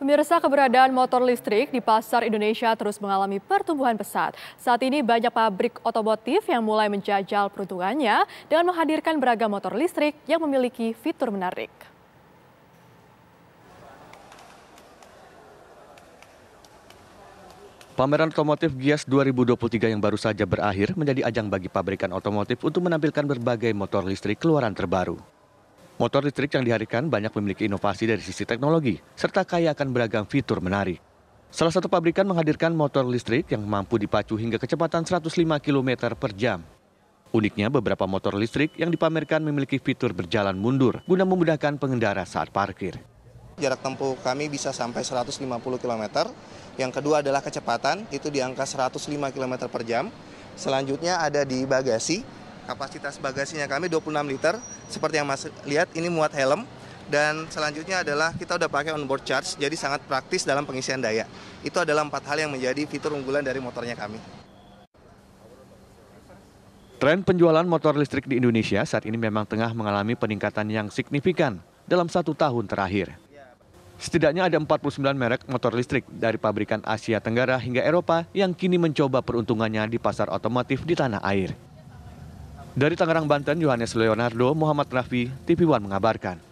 Pemirsa keberadaan motor listrik di pasar Indonesia terus mengalami pertumbuhan pesat. Saat ini banyak pabrik otomotif yang mulai menjajal peruntungannya dengan menghadirkan beragam motor listrik yang memiliki fitur menarik. Pameran otomotif Gias 2023 yang baru saja berakhir menjadi ajang bagi pabrikan otomotif untuk menampilkan berbagai motor listrik keluaran terbaru. Motor listrik yang diharikan banyak memiliki inovasi dari sisi teknologi, serta kaya akan beragam fitur menarik. Salah satu pabrikan menghadirkan motor listrik yang mampu dipacu hingga kecepatan 105 km per jam. Uniknya, beberapa motor listrik yang dipamerkan memiliki fitur berjalan mundur guna memudahkan pengendara saat parkir. Jarak tempuh kami bisa sampai 150 km. Yang kedua adalah kecepatan, itu di angka 105 km per jam. Selanjutnya ada di bagasi, Kapasitas bagasinya kami 26 liter. Seperti yang Mas lihat, ini muat helm. Dan selanjutnya adalah kita udah pakai onboard charge, jadi sangat praktis dalam pengisian daya. Itu adalah empat hal yang menjadi fitur unggulan dari motornya kami. Tren penjualan motor listrik di Indonesia saat ini memang tengah mengalami peningkatan yang signifikan dalam satu tahun terakhir. Setidaknya ada 49 merek motor listrik dari pabrikan Asia Tenggara hingga Eropa yang kini mencoba peruntungannya di pasar otomotif di tanah air. Dari Tangerang, Banten, Yohanes Leonardo, Muhammad Rafi, TV One mengabarkan.